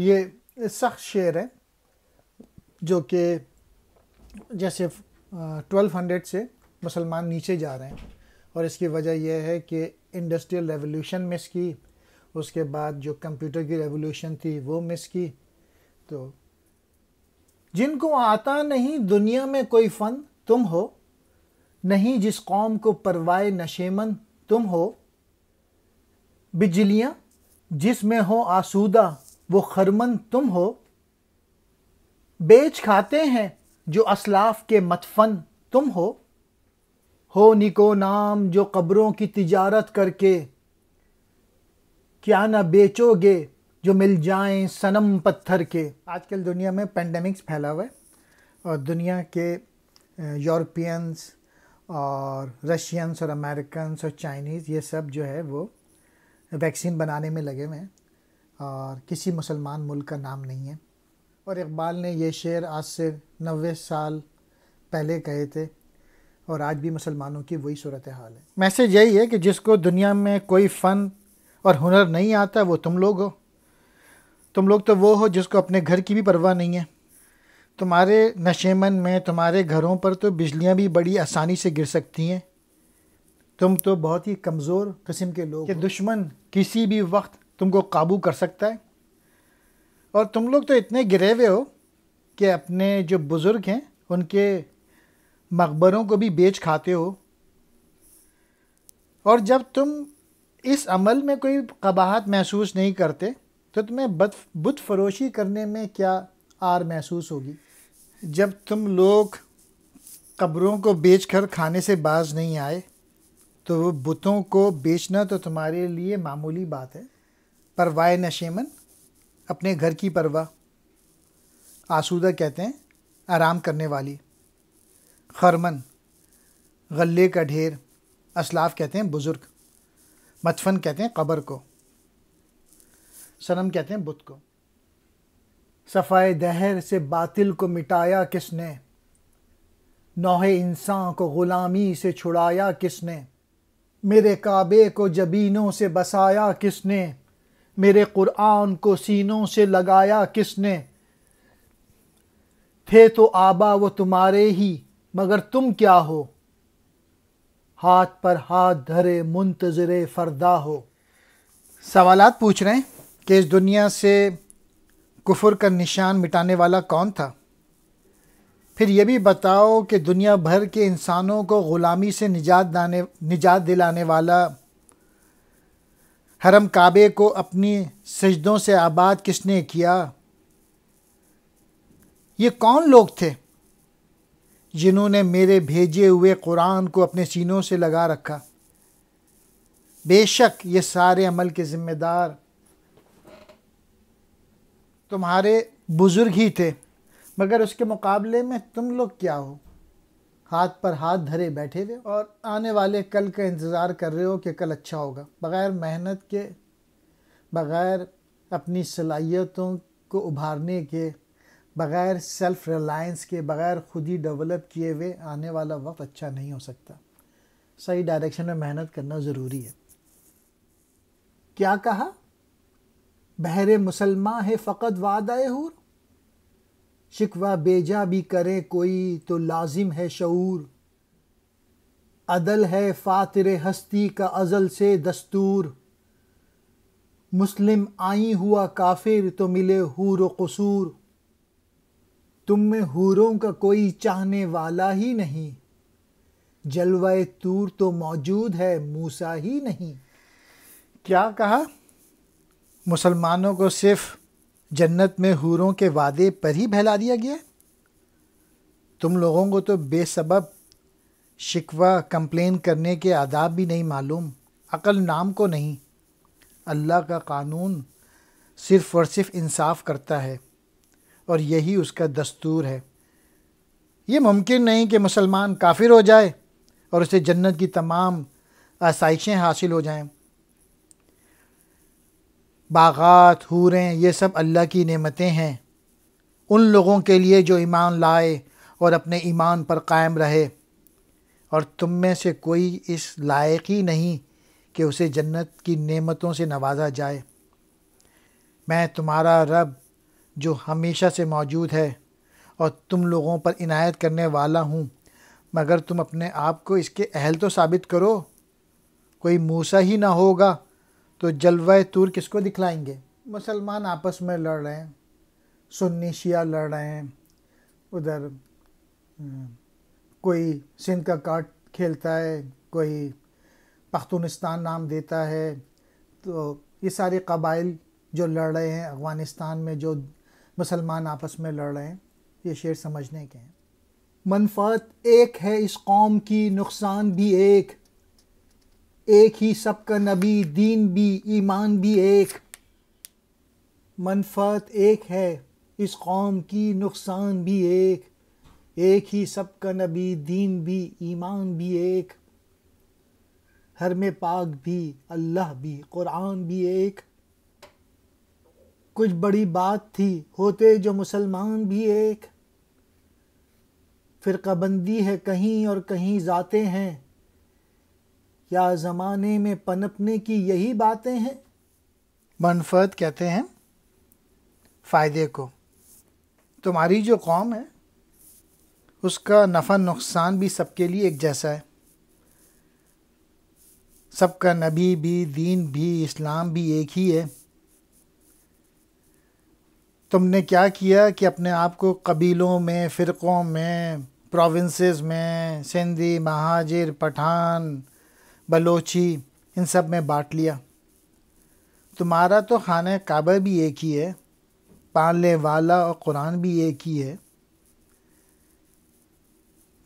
ये सख्त शेर है जो कि जैसे ट्वेल्व हंड्रेड से मुसलमान नीचे जा रहे हैं और इसकी वजह यह है कि इंडस्ट्रियल रेवोल्यूशन मिस की उसके बाद जो कंप्यूटर की रेवोल्यूशन थी वो मिस की तो जिनको आता नहीं दुनिया में कोई फ़न तुम हो नहीं जिस कौम को परवाए नशेमन तुम हो बिजलियाँ जिसमें हो आसूदा वो खरमन तुम हो बेच खाते हैं जो असलाफ के मतफन तुम हो हो निको नाम जो कब्रों की तिजारत करके क्या ना बेचोगे जो मिल जाए सनम पत्थर के आजकल दुनिया में पेंडेमिक्स फैला हुआ है और दुनिया के यूरोपियंस और रशियंस और अमेरिकन्स और चाइनीज़ ये सब जो है वो वैक्सीन बनाने में लगे हुए हैं और किसी मुसलमान मुल्क का नाम नहीं है और इकबाल ने यह शेर आज से नबे साल पहले कहे थे और आज भी मुसलमानों की वही सूरत हाल है मैसेज यही है कि जिसको दुनिया में कोई फ़न और हुनर नहीं आता वो तुम लोग हो तुम लोग तो वो हो जिसको अपने घर की भी परवाह नहीं है तुम्हारे नशेमन में तुम्हारे घरों पर तो बिजलियाँ भी बड़ी आसानी से गिर सकती हैं तुम तो बहुत ही कमज़ोर किस्म के लोग दुश्मन किसी भी वक्त तुमको काबू कर सकता है और तुम लोग तो इतने गिरे हुए हो कि अपने जो बुज़ुर्ग हैं उनके मकबरों को भी बेच खाते हो और जब तुम इस अमल में कोई कबाहत महसूस नहीं करते तो तुम्हें बद बुत फरोशी करने में क्या आर महसूस होगी जब तुम लोग कब्रों को बेच कर खाने से बाज नहीं आए तो वो बुतों को बेचना तो तुम्हारे लिए मामूली बात है परवाए नशेमन अपने घर की परवाह आसूदा कहते हैं आराम करने वाली खरमन गले का ढेर असलाफ कहते हैं बुज़ुर्ग मतफन कहते हैं कबर को सनम कहते हैं बुत को सफ़ाए दहर से बातिल को मिटाया किसने नौहे इंसान को ग़ुलामी से छुड़ाया किसने मेरे काबे को जबीनों से बसाया किसने मेरे क़ुरान को सीनों से लगाया किसने थे तो आबा वो तुम्हारे ही मगर तुम क्या हो हाथ पर हाथ धरे मुंतजर फरदा हो सवाल पूछ रहे हैं कि इस दुनिया से कुफर का निशान मिटाने वाला कौन था फिर यह भी बताओ कि दुनिया भर के इंसानों को ग़ुलामी से निजात दाने निजात दिलाने वाला हरम काबे को अपनी सजदों से आबाद किसने किया ये कौन लोग थे जिन्होंने मेरे भेजे हुए कुरान को अपने सीनों से लगा रखा बेशक ये सारे अमल के ज़िम्मेदार तुम्हारे बुज़ुर्ग ही थे मगर उसके मुकाबले में तुम लोग क्या हो हाथ पर हाथ धरे बैठे हुए और आने वाले कल का इंतज़ार कर रहे हो कि कल अच्छा होगा बग़ैर मेहनत के बग़ैर अपनी सलाहियतों को उभारने के बग़ैर सेल्फ़ रिलायंस के बग़ैर खुद ही डेवलप किए हुए आने वाला वक्त अच्छा नहीं हो सकता सही डायरेक्शन में मेहनत करना ज़रूरी है क्या कहा बहरे मुसलमान है फ़कत वादा हूर शिकवा बेजा भी करें कोई तो लाजिम है शूर अदल है फ़ातिर हस्ती का अज़ल से दस्तूर मुस्लिम आई हुआ काफिर तो मिले हूर कसूर तुम में हूरों का कोई चाहने वाला ही नहीं जलवा तूर तो मौजूद है मूसा ही नहीं क्या कहा मुसलमानों को सिर्फ़ जन्नत में हूरों के वादे पर ही बहला दिया गया तुम लोगों को तो बेसबब शिकवा कंप्लेन करने के आदाब भी नहीं मालूम अकल नाम को नहीं अल्लाह का कानून सिर्फ़ और सिर्फ इंसाफ करता है और यही उसका दस्तूर है ये मुमकिन नहीं कि मुसलमान काफिर हो जाए और उसे जन्नत की तमाम आसाइशें हासिल हो जाएं बाग़ात हूरें ये सब अल्लाह की नेमतें हैं उन लोगों के लिए जो ईमान लाए और अपने ईमान पर कायम रहे और तुम में से कोई इस लायक ही नहीं कि उसे जन्नत की नेमतों से नवाजा जाए मैं तुम्हारा रब जो हमेशा से मौजूद है और तुम लोगों पर इनायत करने वाला हूँ मगर तुम अपने आप को इसके अहल तो साबित करो कोई मूसा ही ना होगा तो जलवा तूर किसको दिखलाएंगे मुसलमान आपस में लड़ रहे हैं सुन्नी शिया लड़ रहे हैं उधर हम्म, कोई सिंध का कार्ड खेलता है कोई पख्तूनिस्तान नाम देता है तो ये सारे कबाइल जो लड़ रहे हैं अफ़गानिस्तान में जो मुसलमान आपस में लड़ रहे हैं ये शेर समझने के हैं मनफात एक है इस कौम की नुकसान भी एक एक ही सबका नबी दीन भी ईमान भी एक मनफत एक है इस कौम की नुकसान भी एक एक ही सबका नबी दीन भी ईमान भी एक हर में पाक भी अल्लाह भी कुरान भी एक कुछ बड़ी बात थी होते जो मुसलमान भी एक फ़िरकाबंदी है कहीं और कहीं जाते हैं या ज़माने में पनपने की यही बातें हैं मनफर्द कहते हैं फ़ायदे को तुम्हारी जो कौम है उसका नफ़ा नुकसान भी सबके लिए एक जैसा है सबका नबी भी दीन भी इस्लाम भी एक ही है तुमने क्या किया कि अपने आप को कबीलों में फ़िरक़ों में प्रोविंसेस में सिंधी महाजिर पठान बलोची इन सब में बांट लिया तुम्हारा तो खाना काबा भी एक ही है पालने वाला और कुरान भी एक ही है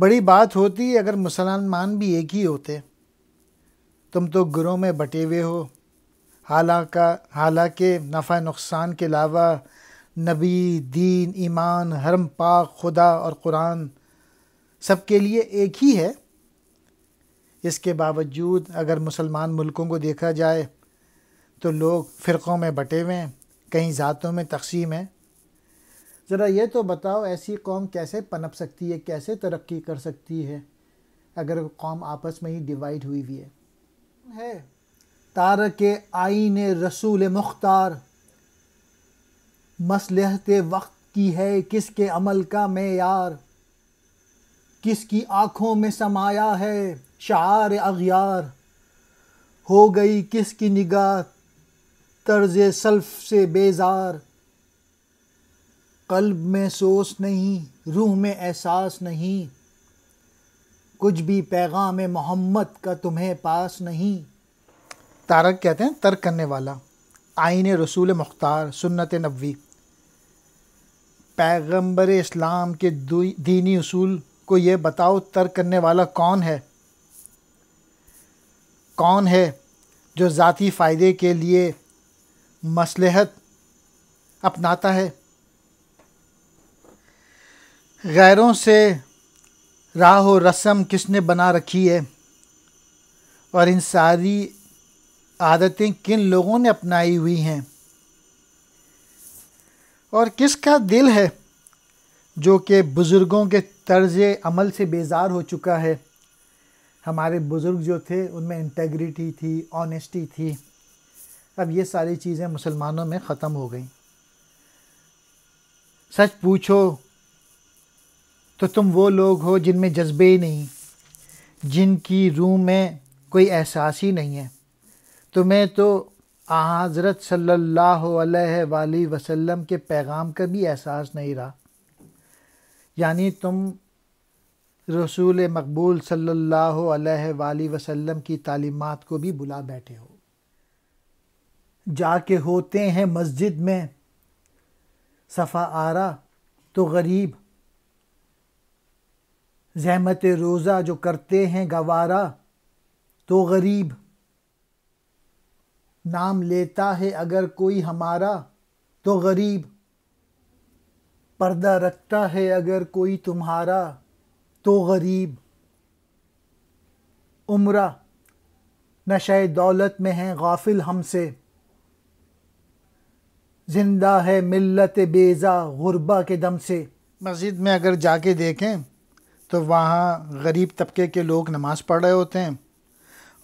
बड़ी बात होती अगर मुसलमान भी एक ही होते तुम तो गुरों में बटे हुए हो हालांकि हालांकि नफ़ा नुकसान के अलावा नबी दीन ईमान हरम पाक खुदा और कुरान सबके लिए एक ही है इसके बावजूद अगर मुसलमान मुल्कों को देखा जाए तो लोग फ़िरक़ों में बटे हुए हैं कई ज़ातों में तकसीम है ज़रा ये तो बताओ ऐसी कौम कैसे पनप सकती है कैसे तरक्की कर सकती है अगर कौम आपस में ही डिवाइड हुई हुई है है तार के आइन रसूल मुख्तार मसलहत वक्त की है किसके अमल का मैार किसकी आँखों में समाया है शार अगियार हो गई किसकी निगाह तर्ज सल्फ से बेजार कल्ब में सोस नहीं रूह में एहसास नहीं कुछ भी पैगाम मोहम्मद का तुम्हें पास नहीं तारक कहते हैं तर्क करने वाला आइन रसूल मुख्तार सुन्नत नबी पैगंबर इस्लाम के दीनी उसूल को ये बताओ तर्क करने वाला कौन है कौन है जो ज़ाती फ़ायदे के लिए मसलहत अपनाता है गैरों से राह और रस्म किसने बना रखी है और इन सारी आदतें किन लोगों ने अपनाई हुई हैं और किसका दिल है जो कि बुज़ुर्गों के तर्ज अमल से बेज़ार हो चुका है हमारे बुज़ुर्ग जो थे उनमें इंटेग्रिटी थी ऑनेस्टी थी अब ये सारी चीज़ें मुसलमानों में ख़त्म हो गई सच पूछो तो तुम वो लोग हो जिनमें जज्बे ही नहीं जिनकी रूह में कोई एहसास ही नहीं है तुम्हें तो हज़रत सल्लल्लाहु अलैहि वसल्लम के पैगाम का भी एहसास नहीं रहा यानी तुम रसूल मकबूल सल्ला वसलम की तालीमत को भी बुला बैठे हो जाके होते हैं मस्जिद में सफ़ा आरा तो गरीब जहमत रोज़ा जो करते हैं गवारा तो गरीब नाम लेता है अगर कोई हमारा तो गरीब पर्दा रखता है अगर कोई तुम्हारा तो गरीब उम्र नशे दौलत में हैं गाफिल हमसे जिंदा है मिल्लत बेजा गुरबा के दम से मस्जिद में अगर जाके देखें तो वहाँ गरीब तबके के लोग नमाज़ पढ़ रहे होते हैं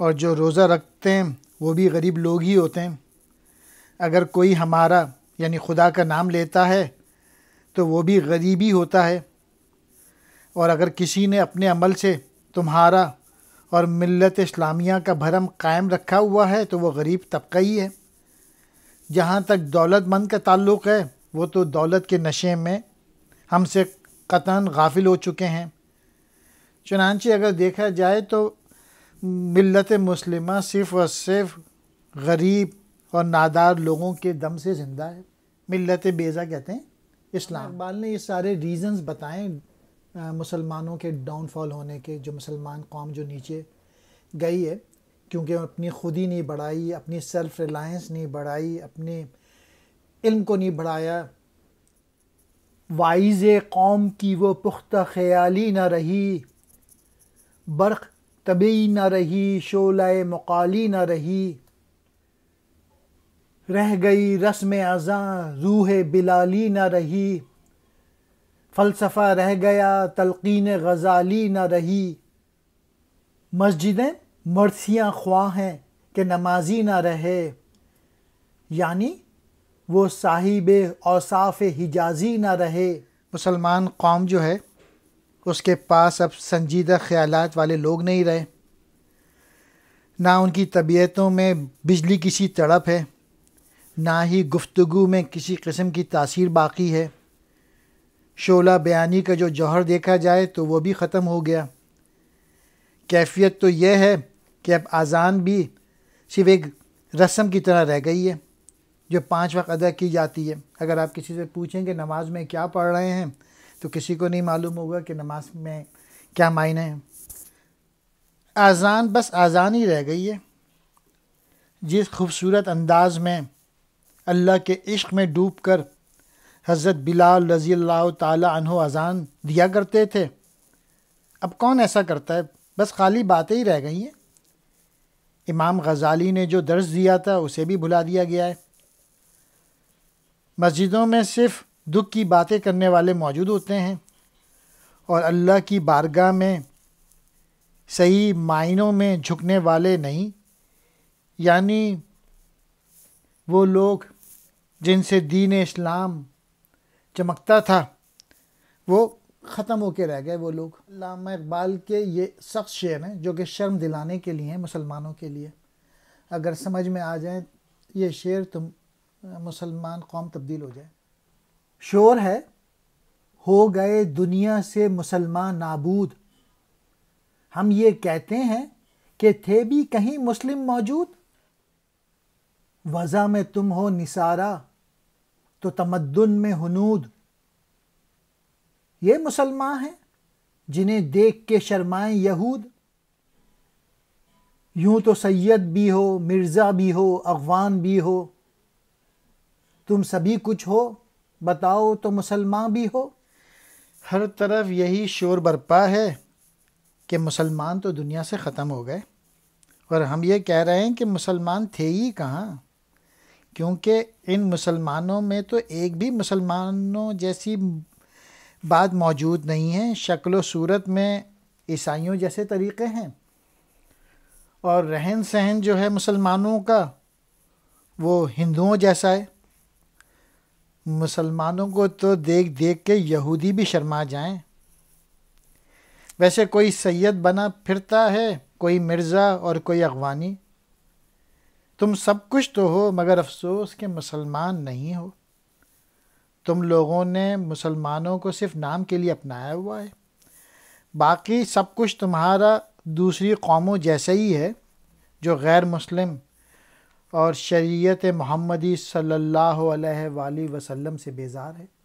और जो रोज़ा रखते हैं वो भी गरीब लोग ही होते हैं अगर कोई हमारा यानी खुदा का नाम लेता है तो वो भी गरीबी होता है और अगर किसी ने अपने अमल से तुम्हारा और मिलत इस्लामिया का भरम कायम रखा हुआ है तो वह गरीब तबका ही है जहाँ तक दौलतमंद का ताल्लुक़ है वो तो दौलत के नशे में हमसे कतन गाफिल हो चुके हैं चुनानचे अगर देखा जाए तो मिलत मुस्लिम सिर्फ़ और सिर्फ गरीब और नादार लोगों के दम से ज़िंदा है मिलत बेज़ा कहते हैं इस्लाम इकबाल ने ये सारे रीज़न्स बताएं मुसलमानों के डाउनफॉल होने के जो मुसलमान कौम जो नीचे गई है क्योंकि अपनी खुद ही नहीं बढ़ाई अपनी सेल्फ रिलायंस नहीं बढ़ाई अपने इल्म को नहीं बढ़ाया वाइज कौम की वो पुख्ता ख्याली ना रही बर्क़ तबी न रही शोलाए मकाली ना रही रह गई रस्म अज़ा रूह बिलाली ना रही फ़लसफ़ा रह गया तलक़ीन गज़ाली न रही मस्जिदें मरसियाँ ख्वाह हैं कि नमाजी ना रहे यानी वो साहिब औसाफ हिजाजी ना रहे मुसलमान कौम जो है उसके पास अब संजीदा ख्याल वाले लोग नहीं रहे ना उनकी तबीयतों में बिजली किसी तड़प है ना ही गुफ्तगु में किसी किस्म की तासीर बाकी है शोला बयानी का जो जौहर देखा जाए तो वो भी ख़त्म हो गया कैफियत तो यह है कि अब आज़ान भी सिर्फ एक रस्म की तरह रह गई है जो पांच वक्त अदा की जाती है अगर आप किसी से पूछें कि नमाज में क्या पढ़ रहे हैं तो किसी को नहीं मालूम होगा कि नमाज में क्या मायने हैं आज़ान बस आज़ान ही रह गई है जिस खूबसूरत अंदाज में अल्लाह के इश्क में डूब कर हज़रत बिलाल रज़ी अल्लाह अज़ान दिया करते थे अब कौन ऐसा करता है बस खाली बातें ही रह गई हैं इमाम गज़ाली ने जो दर्ज दिया था उसे भी भुला दिया गया है मस्जिदों में सिर्फ दुख की बातें करने वाले मौजूद होते हैं और अल्लाह की बारगाह में सही मायनों में झुकने वाले नहीं यानी वो लोग जिनसे दीन इस्लाम चमकता था वो ख़त्म के रह गए वो लोग लामा इकबाल के ये सख्त शेर हैं जो कि शर्म दिलाने के लिए हैं मुसलमानों के लिए अगर समझ में आ जाए ये शेर तुम मुसलमान कौम तब्दील हो जाए शोर है हो गए दुनिया से मुसलमान नाबूद हम ये कहते हैं कि थे भी कहीं मुस्लिम मौजूद वज़ा में तुम हो निसारा तो तमद्दुन में हनूद ये मुसलमान हैं जिन्हें देख के शर्माएं यहूद यूं तो सैयद भी हो मिर्ज़ा भी हो अफवान भी हो तुम सभी कुछ हो बताओ तो मुसलमान भी हो हर तरफ यही शोर बरपा है कि मुसलमान तो दुनिया से ख़त्म हो गए और हम ये कह रहे हैं कि मुसलमान थे ही कहाँ क्योंकि इन मुसलमानों में तो एक भी मुसलमानों जैसी बात मौजूद नहीं है शक्ल सूरत में ईसाइयों जैसे तरीक़े हैं और रहन सहन जो है मुसलमानों का वो हिंदुओं जैसा है मुसलमानों को तो देख देख के यहूदी भी शर्मा जाएं वैसे कोई सैयद बना फिरता है कोई मिर्ज़ा और कोई अगवानी तुम सब कुछ तो हो मगर अफसोस के मुसलमान नहीं हो तुम लोगों ने मुसलमानों को सिर्फ नाम के लिए अपनाया हुआ है बाकी सब कुछ तुम्हारा दूसरी कौमों जैसे ही है जो गैर मुस्लिम और शरीयत मोहम्मदी सल्लल्लाहु अलैहि वसल्लम से बेज़ार है